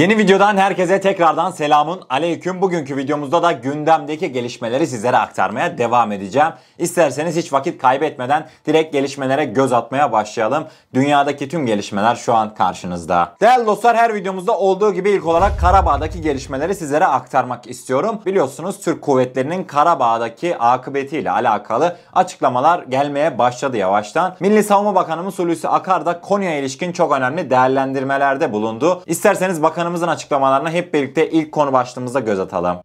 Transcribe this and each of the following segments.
Yeni videodan herkese tekrardan selamun aleyküm. Bugünkü videomuzda da gündemdeki gelişmeleri sizlere aktarmaya devam edeceğim. İsterseniz hiç vakit kaybetmeden direkt gelişmelere göz atmaya başlayalım. Dünyadaki tüm gelişmeler şu an karşınızda. Değerli dostlar her videomuzda olduğu gibi ilk olarak Karabağ'daki gelişmeleri sizlere aktarmak istiyorum. Biliyorsunuz Türk kuvvetlerinin Karabağ'daki akıbetiyle alakalı açıklamalar gelmeye başladı yavaştan. Milli Savunma Bakanımız Hulusi Akar da konuya ilişkin çok önemli değerlendirmelerde bulundu. İsterseniz bakanım Bakanımızın açıklamalarına hep birlikte ilk konu başlığımıza göz atalım.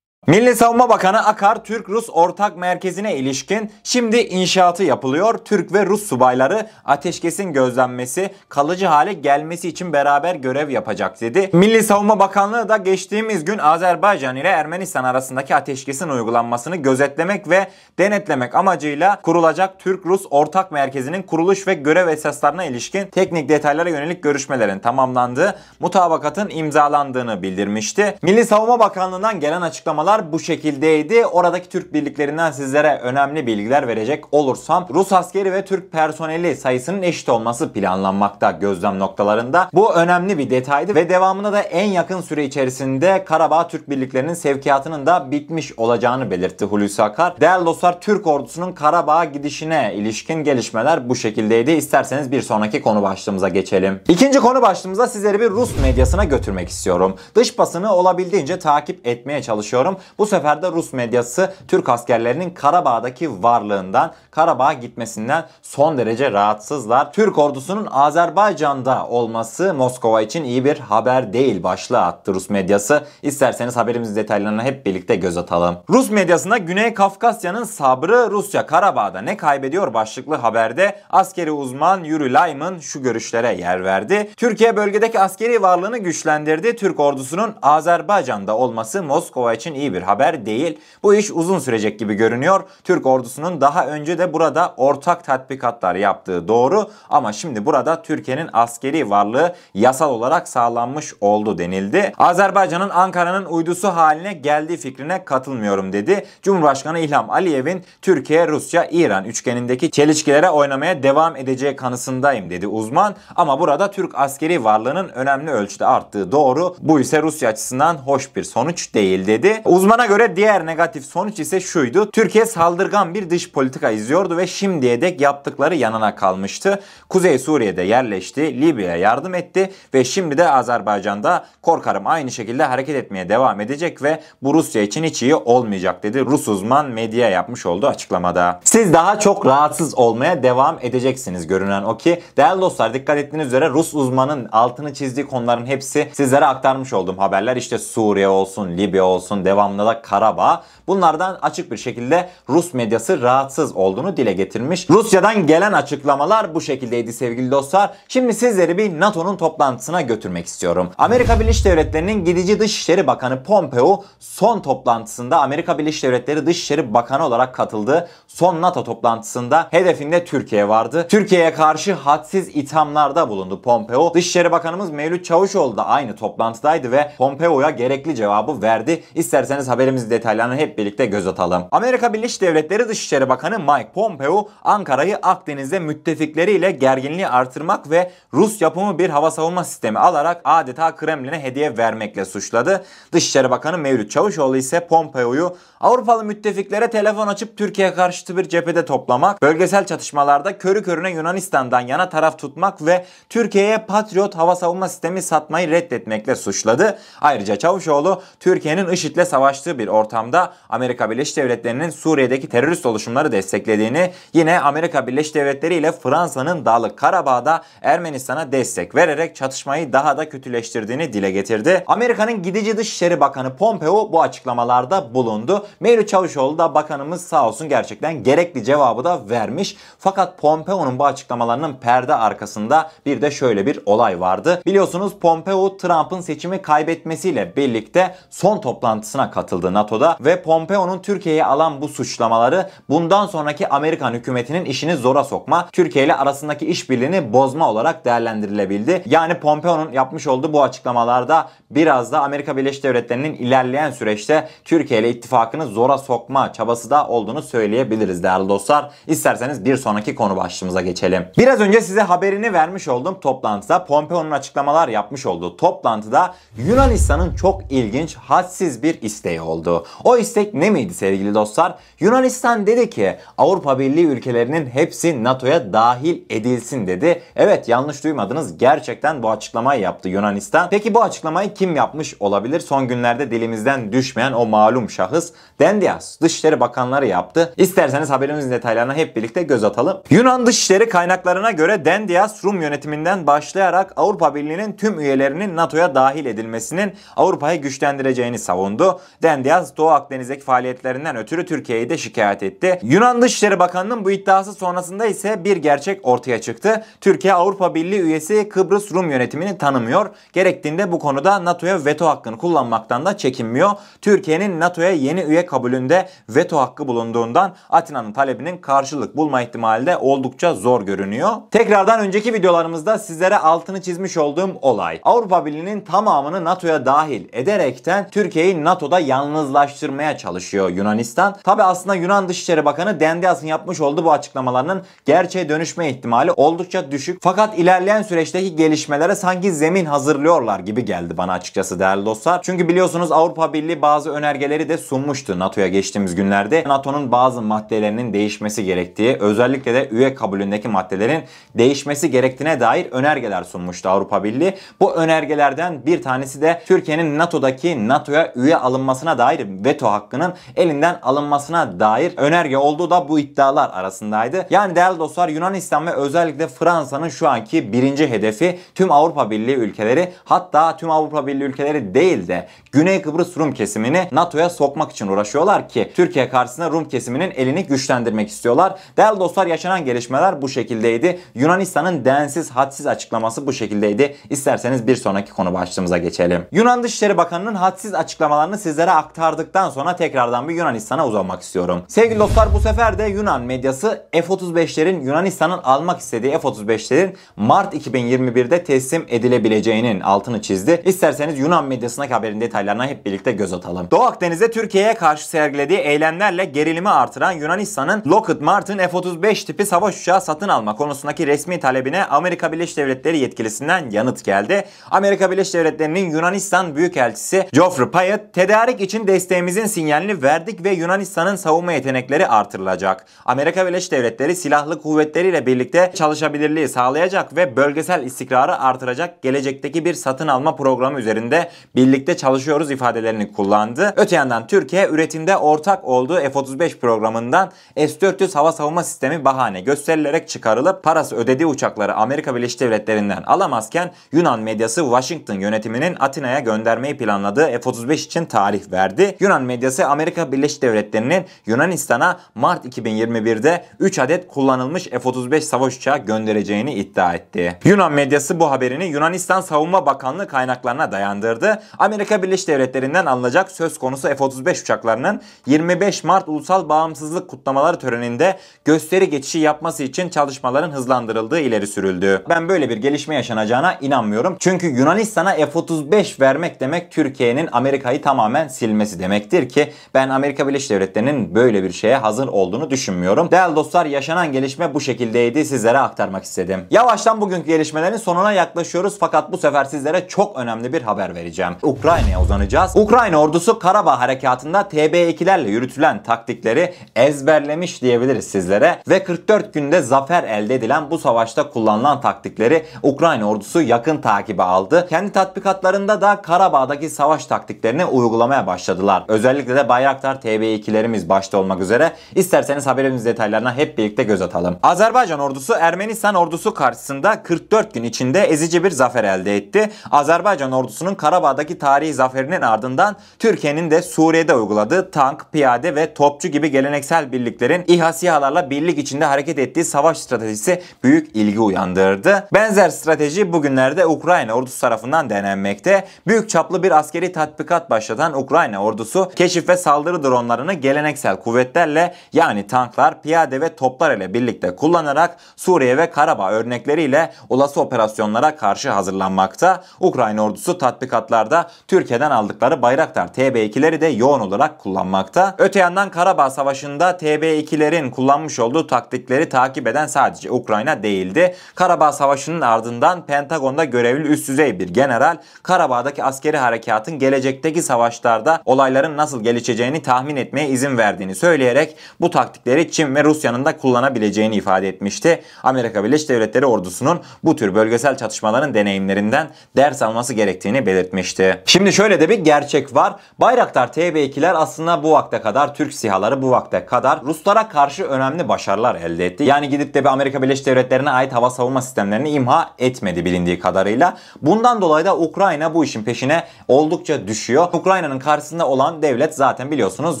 Milli Savunma Bakanı Akar, Türk-Rus ortak merkezine ilişkin şimdi inşaatı yapılıyor. Türk ve Rus subayları ateşkesin gözlenmesi, kalıcı hale gelmesi için beraber görev yapacak dedi. Milli Savunma Bakanlığı da geçtiğimiz gün Azerbaycan ile Ermenistan arasındaki ateşkesin uygulanmasını gözetlemek ve denetlemek amacıyla kurulacak Türk-Rus ortak merkezinin kuruluş ve görev esaslarına ilişkin teknik detaylara yönelik görüşmelerin tamamlandığı mutabakatın imzalandığını bildirmişti. Milli Savunma Bakanlığı'ndan gelen açıklamalar durumlar bu şekildeydi. Oradaki Türk birliklerinden sizlere önemli bilgiler verecek olursam Rus askeri ve Türk personeli sayısının eşit olması planlanmakta gözlem noktalarında. Bu önemli bir detaydı ve devamında da en yakın süre içerisinde Karabağ Türk birliklerinin sevkiyatının da bitmiş olacağını belirtti Hulusi Akar. Değerli dostlar Türk ordusunun Karabağ'a gidişine ilişkin gelişmeler bu şekildeydi. İsterseniz bir sonraki konu başlığımıza geçelim. İkinci konu başlığımıza sizleri bir Rus medyasına götürmek istiyorum. Dış basını olabildiğince takip etmeye çalışıyorum. Bu sefer de Rus medyası Türk askerlerinin Karabağ'daki varlığından, Karabağ'a gitmesinden son derece rahatsızlar. Türk ordusunun Azerbaycan'da olması Moskova için iyi bir haber değil başlığı attı Rus medyası. İsterseniz haberimizin detaylarına hep birlikte göz atalım. Rus medyasında Güney Kafkasya'nın sabrı Rusya Karabağ'da ne kaybediyor başlıklı haberde askeri uzman Yuri Lyman şu görüşlere yer verdi. Türkiye bölgedeki askeri varlığını güçlendirdi. Türk ordusunun Azerbaycan'da olması Moskova için iyi bir bir haber değil. Bu iş uzun sürecek gibi görünüyor. Türk ordusunun daha önce de burada ortak tatbikatlar yaptığı doğru ama şimdi burada Türkiye'nin askeri varlığı yasal olarak sağlanmış oldu denildi. Azerbaycan'ın Ankara'nın uydusu haline geldiği fikrine katılmıyorum dedi. Cumhurbaşkanı İlham Aliyev'in Türkiye, Rusya, İran üçgenindeki çelişkilere oynamaya devam edeceği kanısındayım dedi uzman. Ama burada Türk askeri varlığının önemli ölçüde arttığı doğru. Bu ise Rusya açısından hoş bir sonuç değil dedi. Uzman Uzmana göre diğer negatif sonuç ise şuydu. Türkiye saldırgan bir dış politika izliyordu ve şimdiye dek yaptıkları yanına kalmıştı. Kuzey Suriye'de yerleşti, Libya'ya yardım etti ve şimdi de Azerbaycan'da korkarım aynı şekilde hareket etmeye devam edecek ve bu Rusya için hiç iyi olmayacak dedi. Rus uzman medya yapmış olduğu açıklamada. Siz daha çok rahatsız olmaya devam edeceksiniz görünen o ki. Değerli dostlar dikkat ettiğiniz üzere Rus uzmanın altını çizdiği konuların hepsi sizlere aktarmış olduğum haberler. işte Suriye olsun, Libya olsun, devamlı Kanada Karabağ. Bunlardan açık bir şekilde Rus medyası rahatsız olduğunu dile getirmiş. Rusya'dan gelen açıklamalar bu şekildeydi sevgili dostlar. Şimdi sizleri bir NATO'nun toplantısına götürmek istiyorum. Amerika Birleşik Devletleri'nin gidici Dışişleri Bakanı Pompeo son toplantısında Amerika Birleşik Devletleri Dışişleri Bakanı olarak katıldı. Son NATO toplantısında hedefinde Türkiye vardı. Türkiye'ye karşı hadsiz ithamlarda bulundu Pompeo. Dışişleri Bakanımız Mevlüt Çavuşoğlu da aynı toplantıdaydı ve Pompeo'ya gerekli cevabı verdi. İstersen isterseniz haberimiz detaylarına hep birlikte göz atalım. Amerika Birleşik Devletleri Dışişleri Bakanı Mike Pompeo Ankara'yı Akdeniz'de müttefikleriyle gerginliği artırmak ve Rus yapımı bir hava savunma sistemi alarak adeta Kremlin'e hediye vermekle suçladı. Dışişleri Bakanı Mevlüt Çavuşoğlu ise Pompeo'yu Avrupalı müttefiklere telefon açıp Türkiye karşıtı bir cephede toplamak, bölgesel çatışmalarda körü körüne Yunanistan'dan yana taraf tutmak ve Türkiye'ye Patriot hava savunma sistemi satmayı reddetmekle suçladı. Ayrıca Çavuşoğlu Türkiye'nin IŞİD'le savaş savaştığı bir ortamda Amerika Birleşik Devletleri'nin Suriye'deki terörist oluşumları desteklediğini, yine Amerika Birleşik Devletleri ile Fransa'nın Dağlık Karabağ'da Ermenistan'a destek vererek çatışmayı daha da kötüleştirdiğini dile getirdi. Amerika'nın gidici Dışişleri Bakanı Pompeo bu açıklamalarda bulundu. Mevlüt Çavuşoğlu da bakanımız sağ olsun gerçekten gerekli cevabı da vermiş. Fakat Pompeo'nun bu açıklamalarının perde arkasında bir de şöyle bir olay vardı. Biliyorsunuz Pompeo Trump'ın seçimi kaybetmesiyle birlikte son toplantısına katıldı NATO'da ve Pompeo'nun Türkiye'ye alan bu suçlamaları bundan sonraki Amerikan hükümetinin işini zora sokma, Türkiye ile arasındaki işbirliğini bozma olarak değerlendirilebildi. Yani Pompeo'nun yapmış olduğu bu açıklamalarda biraz da Amerika Birleşik Devletleri'nin ilerleyen süreçte Türkiye ile ittifakını zora sokma çabası da olduğunu söyleyebiliriz değerli dostlar. İsterseniz bir sonraki konu başlığımıza geçelim. Biraz önce size haberini vermiş olduğum toplantıda Pompeo'nun açıklamalar yapmış olduğu toplantıda Yunanistan'ın çok ilginç hadsiz bir isteği isteği oldu. O istek ne miydi sevgili dostlar? Yunanistan dedi ki Avrupa Birliği ülkelerinin hepsi NATO'ya dahil edilsin dedi. Evet yanlış duymadınız gerçekten bu açıklamayı yaptı Yunanistan. Peki bu açıklamayı kim yapmış olabilir? Son günlerde dilimizden düşmeyen o malum şahıs Dendias Dışişleri Bakanları yaptı. İsterseniz haberimizin detaylarına hep birlikte göz atalım. Yunan Dışişleri kaynaklarına göre Dendias Rum yönetiminden başlayarak Avrupa Birliği'nin tüm üyelerinin NATO'ya dahil edilmesinin Avrupa'yı güçlendireceğini savundu. Dendiaz Doğu Akdeniz'deki faaliyetlerinden ötürü Türkiye'yi de şikayet etti. Yunan Dışişleri Bakanı'nın bu iddiası sonrasında ise bir gerçek ortaya çıktı. Türkiye Avrupa Birliği üyesi Kıbrıs Rum yönetimini tanımıyor. Gerektiğinde bu konuda NATO'ya veto hakkını kullanmaktan da çekinmiyor. Türkiye'nin NATO'ya yeni üye kabulünde veto hakkı bulunduğundan Atina'nın talebinin karşılık bulma ihtimali de oldukça zor görünüyor. Tekrardan önceki videolarımızda sizlere altını çizmiş olduğum olay. Avrupa Birliği'nin tamamını NATO'ya dahil ederekten Türkiye'yi NATO'da yalnızlaştırmaya çalışıyor Yunanistan. Tabi aslında Yunan Dışişleri Bakanı Dendias'ın yapmış olduğu bu açıklamalarının gerçeğe dönüşme ihtimali oldukça düşük. Fakat ilerleyen süreçteki gelişmelere sanki zemin hazırlıyorlar gibi geldi bana açıkçası değerli dostlar. Çünkü biliyorsunuz Avrupa Birliği bazı önergeleri de sunmuştu NATO'ya geçtiğimiz günlerde. NATO'nun bazı maddelerinin değişmesi gerektiği, özellikle de üye kabulündeki maddelerin değişmesi gerektiğine dair önergeler sunmuştu Avrupa Birliği. Bu önergelerden bir tanesi de Türkiye'nin NATO'daki NATO'ya üye alınması alınmasına dair veto hakkının elinden alınmasına dair önerge olduğu da bu iddialar arasındaydı. Yani değerli dostlar Yunanistan ve özellikle Fransa'nın şu anki birinci hedefi tüm Avrupa Birliği ülkeleri hatta tüm Avrupa Birliği ülkeleri değil de Güney Kıbrıs Rum kesimini NATO'ya sokmak için uğraşıyorlar ki Türkiye karşısında Rum kesiminin elini güçlendirmek istiyorlar. Değerli dostlar yaşanan gelişmeler bu şekildeydi. Yunanistan'ın densiz hadsiz açıklaması bu şekildeydi. İsterseniz bir sonraki konu başlığımıza geçelim. Yunan Dışişleri Bakanı'nın hadsiz açıklamalarını sizlere Türklere aktardıktan sonra tekrardan bir Yunanistan'a uzanmak istiyorum. Sevgili dostlar bu sefer de Yunan medyası F-35'lerin Yunanistan'ın almak istediği F-35'lerin Mart 2021'de teslim edilebileceğinin altını çizdi. İsterseniz Yunan medyasındaki haberin detaylarına hep birlikte göz atalım. Doğu Akdeniz'de Türkiye'ye karşı sergilediği eylemlerle gerilimi artıran Yunanistan'ın Lockheed Martin F-35 tipi savaş uçağı satın alma konusundaki resmi talebine Amerika Birleşik Devletleri yetkilisinden yanıt geldi. Amerika Birleşik Devletleri'nin Yunanistan Büyükelçisi Geoffrey Payet tedarik Destek için desteğimizin sinyalini verdik ve Yunanistan'ın savunma yetenekleri artırılacak. Amerika Birleşik Devletleri silahlı kuvvetleriyle birlikte çalışabilirliği sağlayacak ve bölgesel istikrarı artıracak gelecekteki bir satın alma programı üzerinde birlikte çalışıyoruz ifadelerini kullandı. Öte yandan Türkiye üretimde ortak olduğu F-35 programından S-400 hava savunma sistemi bahane gösterilerek çıkarılıp parası ödediği uçakları Amerika Birleşik Devletleri'nden alamazken Yunan medyası Washington yönetiminin Atina'ya göndermeyi planladığı F-35 için tarih verdi. Yunan medyası Amerika Birleşik Devletleri'nin Yunanistan'a Mart 2021'de 3 adet kullanılmış F-35 savaş uçağı göndereceğini iddia etti. Yunan medyası bu haberini Yunanistan Savunma Bakanlığı kaynaklarına dayandırdı. Amerika Birleşik Devletleri'nden alınacak söz konusu F-35 uçaklarının 25 Mart Ulusal Bağımsızlık Kutlamaları Töreni'nde gösteri geçişi yapması için çalışmaların hızlandırıldığı ileri sürüldü. Ben böyle bir gelişme yaşanacağına inanmıyorum. Çünkü Yunanistan'a F-35 vermek demek Türkiye'nin Amerika'yı tamamen silmesi demektir ki ben Amerika Birleşik Devletleri'nin böyle bir şeye hazır olduğunu düşünmüyorum. Değerli dostlar yaşanan gelişme bu şekildeydi sizlere aktarmak istedim. Yavaştan bugünkü gelişmelerin sonuna yaklaşıyoruz fakat bu sefer sizlere çok önemli bir haber vereceğim. Ukrayna'ya uzanacağız. Ukrayna ordusu Karabağ harekatında TB2'lerle yürütülen taktikleri ezberlemiş diyebiliriz sizlere ve 44 günde zafer elde edilen bu savaşta kullanılan taktikleri Ukrayna ordusu yakın takibe aldı. Kendi tatbikatlarında da Karabağ'daki savaş taktiklerini uygulamaya kullanmaya başladılar. Özellikle de Bayraktar TB2'lerimiz başta olmak üzere. İsterseniz haberimiz detaylarına hep birlikte göz atalım. Azerbaycan ordusu Ermenistan ordusu karşısında 44 gün içinde ezici bir zafer elde etti. Azerbaycan ordusunun Karabağ'daki tarihi zaferinin ardından Türkiye'nin de Suriye'de uyguladığı tank, piyade ve topçu gibi geleneksel birliklerin İHA SİHA'larla birlik içinde hareket ettiği savaş stratejisi büyük ilgi uyandırdı. Benzer strateji bugünlerde Ukrayna ordusu tarafından denenmekte. Büyük çaplı bir askeri tatbikat başlatan Ukrayna. Ukrayna ordusu keşif ve saldırı dronlarını geleneksel kuvvetlerle yani tanklar, piyade ve toplar ile birlikte kullanarak Suriye ve Karabağ örnekleriyle olası operasyonlara karşı hazırlanmakta. Ukrayna ordusu tatbikatlarda Türkiye'den aldıkları Bayraktar TB2'leri de yoğun olarak kullanmakta. Öte yandan Karabağ Savaşı'nda TB2'lerin kullanmış olduğu taktikleri takip eden sadece Ukrayna değildi. Karabağ Savaşı'nın ardından Pentagon'da görevli üst düzey bir general Karabağ'daki askeri harekatın gelecekteki savaşlarda koşullarda olayların nasıl gelişeceğini tahmin etmeye izin verdiğini söyleyerek bu taktikleri Çin ve Rusya'nın da kullanabileceğini ifade etmişti. Amerika Birleşik Devletleri ordusunun bu tür bölgesel çatışmaların deneyimlerinden ders alması gerektiğini belirtmişti. Şimdi şöyle de bir gerçek var. Bayraktar TB2'ler aslında bu vakte kadar Türk sihaları bu vakte kadar Ruslara karşı önemli başarılar elde etti. Yani gidip de bir Amerika Birleşik Devletleri'ne ait hava savunma sistemlerini imha etmedi bilindiği kadarıyla. Bundan dolayı da Ukrayna bu işin peşine oldukça düşüyor. Ukrayna'nın karşısında olan devlet zaten biliyorsunuz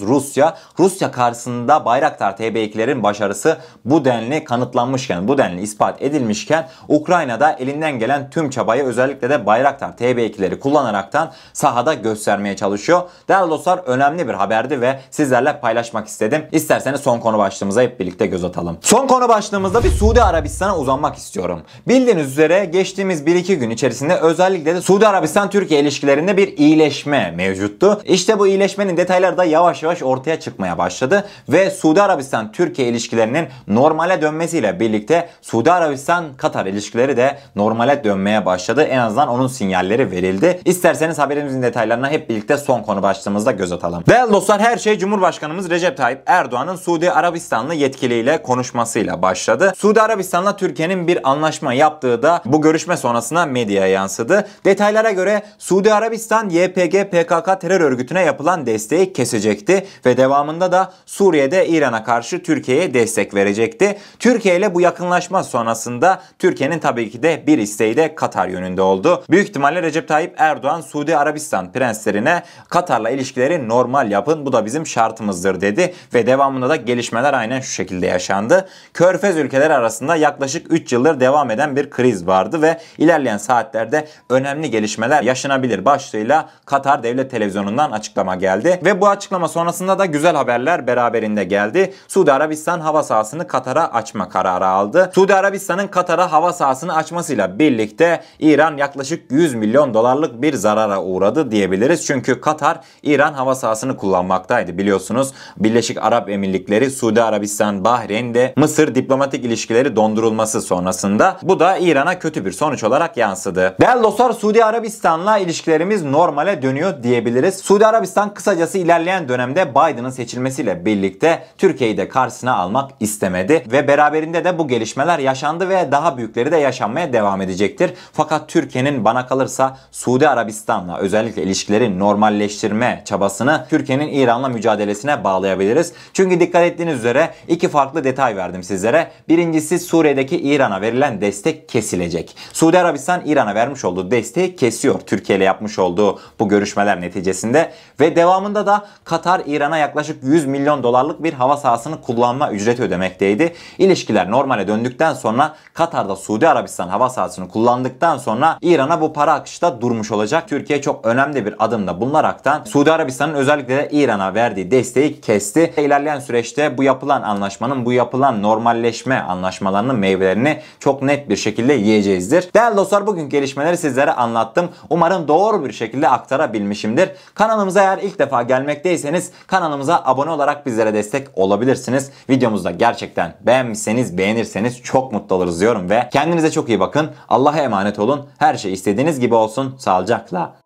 Rusya. Rusya karşısında Bayraktar TB2'lerin başarısı bu denli kanıtlanmışken, bu denli ispat edilmişken Ukrayna'da elinden gelen tüm çabayı özellikle de Bayraktar TB2'leri kullanaraktan sahada göstermeye çalışıyor. Değerli dostlar önemli bir haberdi ve sizlerle paylaşmak istedim. İsterseniz son konu başlığımıza hep birlikte göz atalım. Son konu başlığımızda bir Suudi Arabistan'a uzanmak istiyorum. Bildiğiniz üzere geçtiğimiz 1-2 gün içerisinde özellikle de Suudi Arabistan-Türkiye ilişkilerinde bir iyileşme mevcuttu. İşte bu iyileşmenin detayları da yavaş yavaş ortaya çıkmaya başladı ve Suudi Arabistan-Türkiye ilişkilerinin normale dönmesiyle birlikte Suudi Arabistan-Katar ilişkileri de normale dönmeye başladı. En azından onun sinyalleri verildi. İsterseniz haberimizin detaylarına hep birlikte son konu başlığımızda göz atalım. Değerli dostlar her şey Cumhurbaşkanımız Recep Tayyip Erdoğan'ın Suudi Arabistanlı yetkiliyle konuşmasıyla başladı. Suudi Arabistan'la Türkiye'nin bir anlaşma yaptığı da bu görüşme sonrasında medyaya yansıdı. Detaylara göre Suudi Arabistan YPG PKK terör örgütüne yapılan desteği kesecekti ve devamında da Suriye'de İran'a karşı Türkiye'ye destek verecekti. Türkiye ile bu yakınlaşma sonrasında Türkiye'nin tabii ki de bir isteği de Katar yönünde oldu. Büyük ihtimalle Recep Tayyip Erdoğan Suudi Arabistan prenslerine Katar'la ilişkileri normal yapın bu da bizim şartımızdır dedi ve devamında da gelişmeler aynen şu şekilde yaşandı. Körfez ülkeleri arasında yaklaşık 3 yıldır devam eden bir kriz vardı ve ilerleyen saatlerde önemli gelişmeler yaşanabilir başlığıyla Katar Devlet Televizyonu'nda Arabistan'dan açıklama geldi ve bu açıklama sonrasında da güzel haberler beraberinde geldi. Suudi Arabistan hava sahasını Katar'a açma kararı aldı. Suudi Arabistan'ın Katar'a hava sahasını açmasıyla birlikte İran yaklaşık 100 milyon dolarlık bir zarara uğradı diyebiliriz. Çünkü Katar İran hava sahasını kullanmaktaydı biliyorsunuz. Birleşik Arap Emirlikleri, Suudi Arabistan, Bahreyn'de Mısır diplomatik ilişkileri dondurulması sonrasında bu da İran'a kötü bir sonuç olarak yansıdı. Değerli dostlar Suudi Arabistan'la ilişkilerimiz normale dönüyor diyebiliriz. Suudi Arabistan kısacası ilerleyen dönemde Biden'ın seçilmesiyle birlikte Türkiye'yi de karşısına almak istemedi ve beraberinde de bu gelişmeler yaşandı ve daha büyükleri de yaşanmaya devam edecektir. Fakat Türkiye'nin bana kalırsa Suudi Arabistan'la özellikle ilişkileri normalleştirme çabasını Türkiye'nin İran'la mücadelesine bağlayabiliriz. Çünkü dikkat ettiğiniz üzere iki farklı detay verdim sizlere. Birincisi Suriye'deki İran'a verilen destek kesilecek. Suudi Arabistan İran'a vermiş olduğu desteği kesiyor. Türkiye ile yapmış olduğu bu görüşmeler neticesinde şeklinde ve devamında da Katar İran'a yaklaşık 100 milyon dolarlık bir hava sahasını kullanma ücreti ödemekteydi. İlişkiler normale döndükten sonra Katar'da Suudi Arabistan hava sahasını kullandıktan sonra İran'a bu para akışı da durmuş olacak. Türkiye çok önemli bir adımda bulunaraktan Suudi Arabistan'ın özellikle de İran'a verdiği desteği kesti. İlerleyen süreçte bu yapılan anlaşmanın bu yapılan normalleşme anlaşmalarının meyvelerini çok net bir şekilde yiyeceğizdir. Değerli dostlar bugün gelişmeleri sizlere anlattım. Umarım doğru bir şekilde aktarabilmişimdir. Kanalımıza eğer ilk defa gelmekteyseniz kanalımıza abone olarak bizlere destek olabilirsiniz. Videomuzda gerçekten beğenmişseniz beğenirseniz çok mutlu oluruz diyorum ve kendinize çok iyi bakın. Allah'a emanet olun. Her şey istediğiniz gibi olsun. Sağlıcakla.